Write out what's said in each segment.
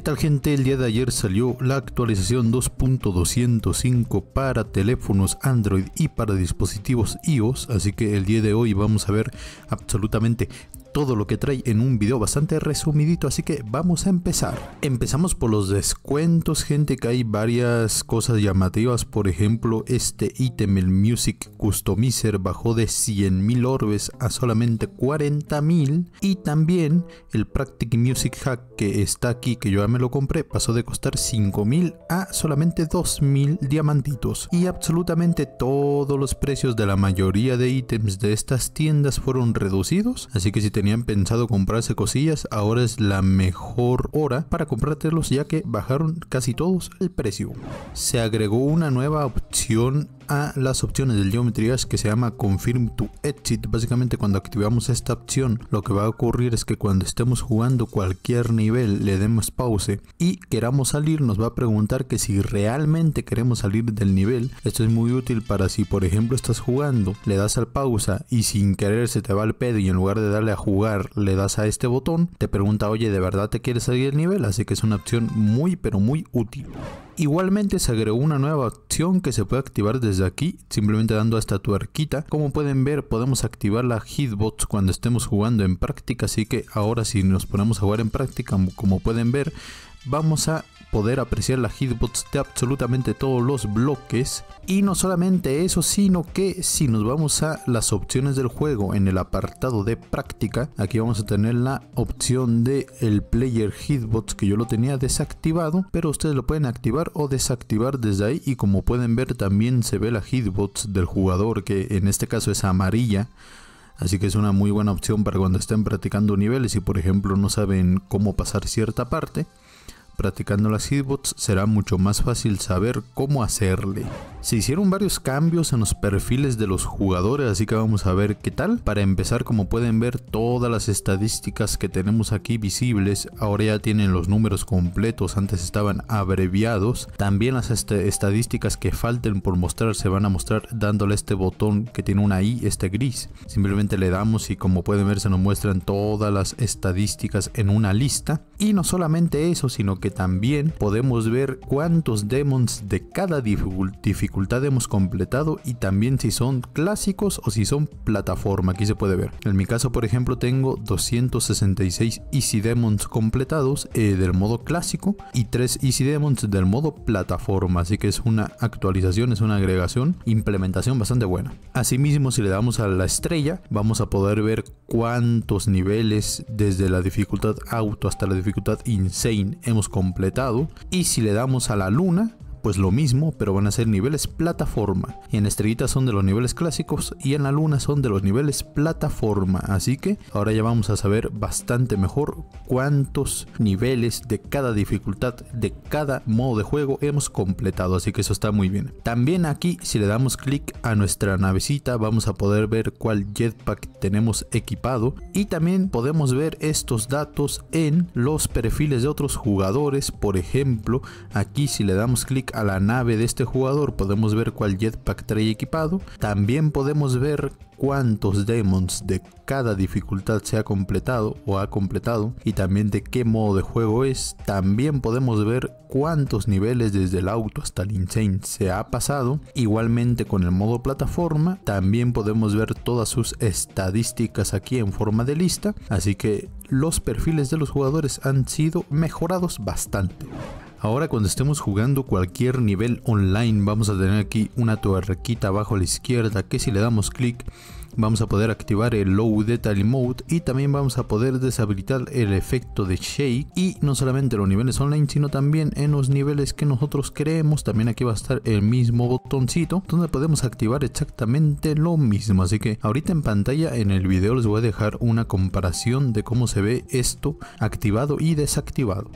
¿Qué tal gente? El día de ayer salió la actualización 2.205 para teléfonos Android y para dispositivos iOS, así que el día de hoy vamos a ver absolutamente todo lo que trae en un video bastante resumidito, así que vamos a empezar. Empezamos por los descuentos, gente, que hay varias cosas llamativas, por ejemplo, este ítem, el Music Customizer, bajó de 100.000 orbes a solamente 40.000 y también el Practic Music Hack que está aquí, que yo ya me lo compré, pasó de costar 5.000 a solamente 2.000 diamantitos y absolutamente todos los precios de la mayoría de ítems de estas tiendas fueron reducidos, así que si te tenían pensado comprarse cosillas, ahora es la mejor hora para comprártelos ya que bajaron casi todos el precio. Se agregó una nueva opción a las opciones del Geometry Dash que se llama Confirm to Exit. Básicamente cuando activamos esta opción lo que va a ocurrir es que cuando estemos jugando cualquier nivel le demos pause y queramos salir nos va a preguntar que si realmente queremos salir del nivel. Esto es muy útil para si por ejemplo estás jugando, le das al pausa y sin querer se te va el pedo y en lugar de darle a jugar le das a este botón, te pregunta oye de verdad te quieres salir del nivel, así que es una opción muy pero muy útil. Igualmente se agregó una nueva opción que se puede activar desde aquí, simplemente dando hasta tu tuerquita. Como pueden ver, podemos activar la hitbox cuando estemos jugando en práctica, así que ahora si nos ponemos a jugar en práctica, como pueden ver, vamos a poder apreciar las hitbox de absolutamente todos los bloques. Y no solamente eso, sino que si nos vamos a las opciones del juego en el apartado de práctica, aquí vamos a tener la opción de el player hitbox que yo lo tenía desactivado, pero ustedes lo pueden activar o desactivar desde ahí y como pueden ver también se ve la hitbox del jugador que en este caso es amarilla. Así que es una muy buena opción para cuando estén practicando niveles y por ejemplo no saben cómo pasar cierta parte practicando las hitbots será mucho más fácil saber cómo hacerle. Se hicieron varios cambios en los perfiles de los jugadores, así que vamos a ver qué tal. Para empezar, como pueden ver, todas las estadísticas que tenemos aquí visibles ahora ya tienen los números completos, antes estaban abreviados. También las este, estadísticas que falten por mostrar se van a mostrar dándole este botón que tiene una I, este gris. Simplemente le damos y como pueden ver se nos muestran todas las estadísticas en una lista. Y no solamente eso, sino que también podemos ver cuántos demons de cada dificultad hemos completado y también si son clásicos o si son plataforma, aquí se puede ver. En mi caso, por ejemplo, tengo 266 Easy Demons completados eh, del modo clásico y 3 Easy Demons del modo plataforma, así que es una actualización, es una agregación, implementación bastante buena. Asimismo, si le damos a la estrella, vamos a poder ver cuántos niveles desde la dificultad auto hasta la dificultad insane hemos completado. Y si le damos a la luna, pues lo mismo, pero van a ser niveles plataforma. y En estrellitas son de los niveles clásicos y en la luna son de los niveles plataforma. Así que ahora ya vamos a saber bastante mejor cuántos niveles de cada dificultad, de cada modo de juego hemos completado. Así que eso está muy bien. También aquí si le damos clic a nuestra navecita vamos a poder ver cuál jetpack tenemos equipado. Y también podemos ver estos datos en los perfiles de otros jugadores. Por ejemplo, aquí si le damos clic a la nave de este jugador podemos ver cuál jetpack trae equipado. También podemos ver cuántos demons de cada dificultad se ha completado o ha completado y también de qué modo de juego es. También podemos ver cuántos niveles desde el auto hasta el insane se ha pasado. Igualmente con el modo plataforma también podemos ver todas sus estadísticas aquí en forma de lista. Así que los perfiles de los jugadores han sido mejorados bastante. Ahora cuando estemos jugando cualquier nivel online vamos a tener aquí una tuerquita abajo a la izquierda que si le damos clic vamos a poder activar el Low Detail Mode y también vamos a poder deshabilitar el efecto de Shake y no solamente en los niveles online sino también en los niveles que nosotros creemos también aquí va a estar el mismo botoncito donde podemos activar exactamente lo mismo así que ahorita en pantalla en el video les voy a dejar una comparación de cómo se ve esto activado y desactivado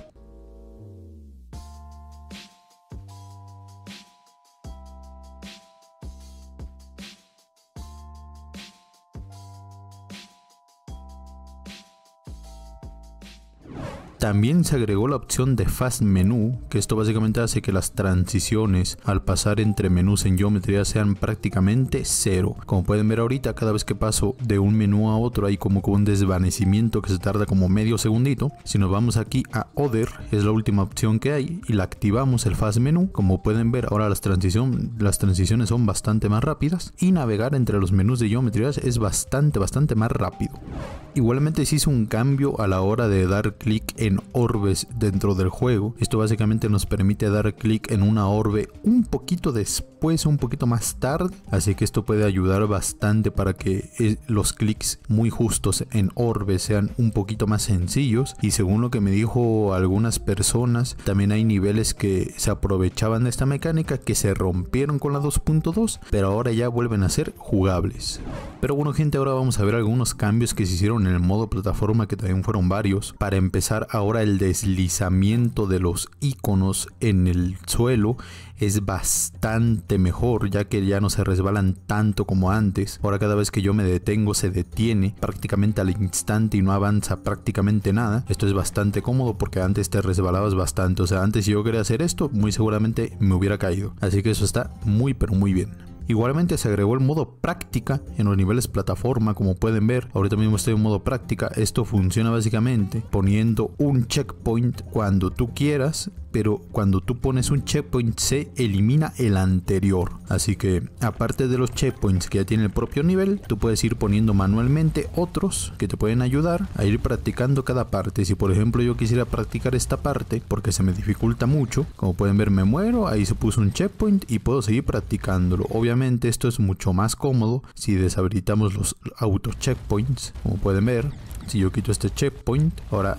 También se agregó la opción de Fast Menu, que esto básicamente hace que las transiciones al pasar entre menús en geometría sean prácticamente cero. Como pueden ver ahorita, cada vez que paso de un menú a otro hay como un desvanecimiento que se tarda como medio segundito. Si nos vamos aquí a Other, es la última opción que hay, y la activamos el Fast Menu. Como pueden ver, ahora las, las transiciones son bastante más rápidas y navegar entre los menús de geometrías es bastante, bastante más rápido. Igualmente se hizo un cambio a la hora de dar clic en orbes dentro del juego. Esto básicamente nos permite dar clic en una orbe un poquito después, un poquito más tarde. Así que esto puede ayudar bastante para que eh, los clics muy justos en orbes sean un poquito más sencillos. Y según lo que me dijo algunas personas, también hay niveles que se aprovechaban de esta mecánica que se rompieron con la 2.2, pero ahora ya vuelven a ser jugables. Pero bueno gente, ahora vamos a ver algunos cambios que se hicieron en el modo plataforma que también fueron varios para empezar ahora el deslizamiento de los iconos en el suelo es bastante mejor ya que ya no se resbalan tanto como antes ahora cada vez que yo me detengo se detiene prácticamente al instante y no avanza prácticamente nada esto es bastante cómodo porque antes te resbalabas bastante o sea antes si yo quería hacer esto muy seguramente me hubiera caído así que eso está muy pero muy bien Igualmente se agregó el modo práctica en los niveles plataforma como pueden ver. Ahorita mismo estoy en modo práctica. Esto funciona básicamente poniendo un checkpoint cuando tú quieras pero cuando tú pones un checkpoint se elimina el anterior. Así que aparte de los checkpoints que ya tiene el propio nivel, tú puedes ir poniendo manualmente otros que te pueden ayudar a ir practicando cada parte. Si por ejemplo yo quisiera practicar esta parte porque se me dificulta mucho, como pueden ver me muero, ahí se puso un checkpoint y puedo seguir practicándolo. Obviamente esto es mucho más cómodo si deshabilitamos los auto checkpoints, como pueden ver. Si yo quito este checkpoint, ahora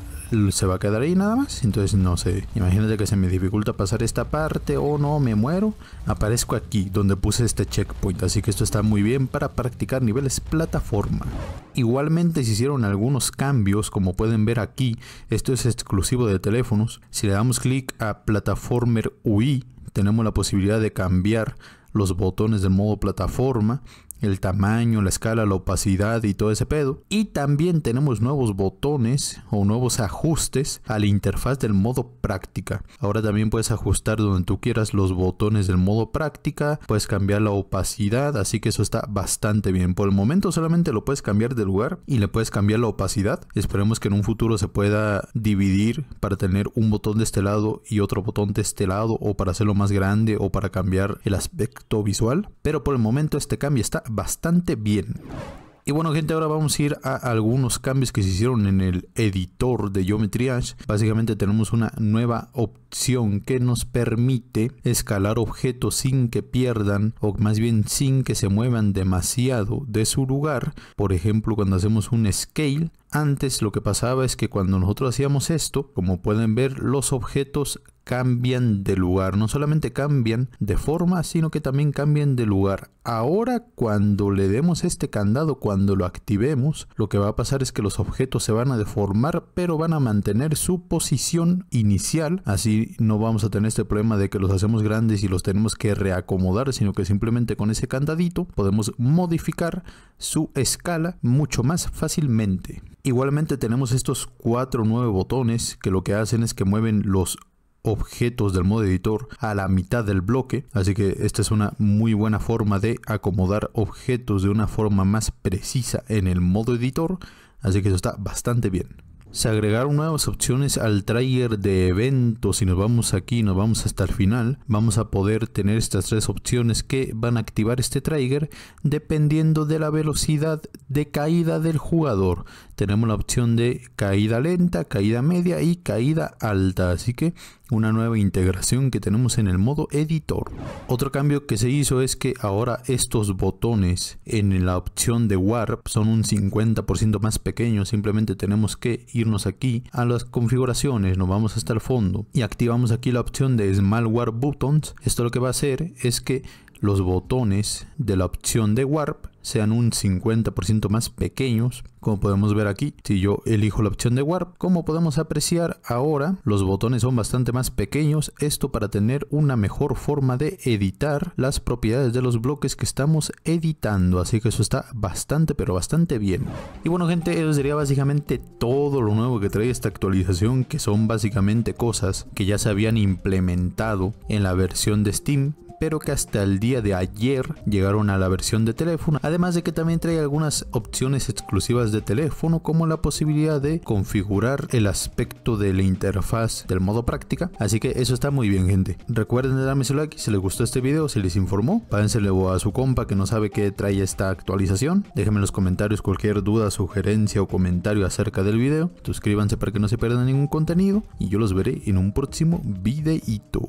se va a quedar ahí nada más. Entonces no sé, imagínate que se me dificulta pasar esta parte o no, me muero. Aparezco aquí donde puse este checkpoint, así que esto está muy bien para practicar niveles plataforma. Igualmente se hicieron algunos cambios, como pueden ver aquí, esto es exclusivo de teléfonos. Si le damos clic a Plataformer UI, tenemos la posibilidad de cambiar los botones del modo plataforma el tamaño, la escala, la opacidad y todo ese pedo. Y también tenemos nuevos botones o nuevos ajustes a la interfaz del modo práctica. Ahora también puedes ajustar donde tú quieras los botones del modo práctica, puedes cambiar la opacidad, así que eso está bastante bien. Por el momento solamente lo puedes cambiar de lugar y le puedes cambiar la opacidad. Esperemos que en un futuro se pueda dividir para tener un botón de este lado y otro botón de este lado o para hacerlo más grande o para cambiar el aspecto visual. Pero por el momento este cambio está bastante bien. Y bueno gente, ahora vamos a ir a algunos cambios que se hicieron en el editor de Geometry Básicamente tenemos una nueva opción que nos permite escalar objetos sin que pierdan o más bien sin que se muevan demasiado de su lugar. Por ejemplo, cuando hacemos un scale, antes lo que pasaba es que cuando nosotros hacíamos esto, como pueden ver, los objetos cambian de lugar. No solamente cambian de forma, sino que también cambian de lugar. Ahora cuando le demos este candado, cuando lo activemos, lo que va a pasar es que los objetos se van a deformar, pero van a mantener su posición inicial. Así no vamos a tener este problema de que los hacemos grandes y los tenemos que reacomodar, sino que simplemente con ese candadito podemos modificar su escala mucho más fácilmente. Igualmente tenemos estos cuatro nueve botones que lo que hacen es que mueven los objetos del modo editor a la mitad del bloque así que esta es una muy buena forma de acomodar objetos de una forma más precisa en el modo editor así que eso está bastante bien se agregaron nuevas opciones al trigger de eventos si nos vamos aquí nos vamos hasta el final vamos a poder tener estas tres opciones que van a activar este trigger dependiendo de la velocidad de caída del jugador tenemos la opción de caída lenta, caída media y caída alta. Así que una nueva integración que tenemos en el modo editor. Otro cambio que se hizo es que ahora estos botones en la opción de Warp son un 50% más pequeños. Simplemente tenemos que irnos aquí a las configuraciones, nos vamos hasta el fondo y activamos aquí la opción de Small Warp Buttons. Esto lo que va a hacer es que los botones de la opción de Warp sean un 50% más pequeños, como podemos ver aquí. Si yo elijo la opción de Warp, como podemos apreciar ahora, los botones son bastante más pequeños, esto para tener una mejor forma de editar las propiedades de los bloques que estamos editando, así que eso está bastante pero bastante bien. Y bueno gente, eso sería básicamente todo lo nuevo que trae esta actualización, que son básicamente cosas que ya se habían implementado en la versión de Steam, pero que hasta el día de ayer llegaron a la versión de teléfono, además de que también trae algunas opciones exclusivas de teléfono como la posibilidad de configurar el aspecto de la interfaz del modo práctica, así que eso está muy bien gente. Recuerden darme su like si les gustó este video, si les informó, pásenselo a su compa que no sabe qué trae esta actualización, déjenme en los comentarios cualquier duda, sugerencia o comentario acerca del video, suscríbanse para que no se pierdan ningún contenido y yo los veré en un próximo videito.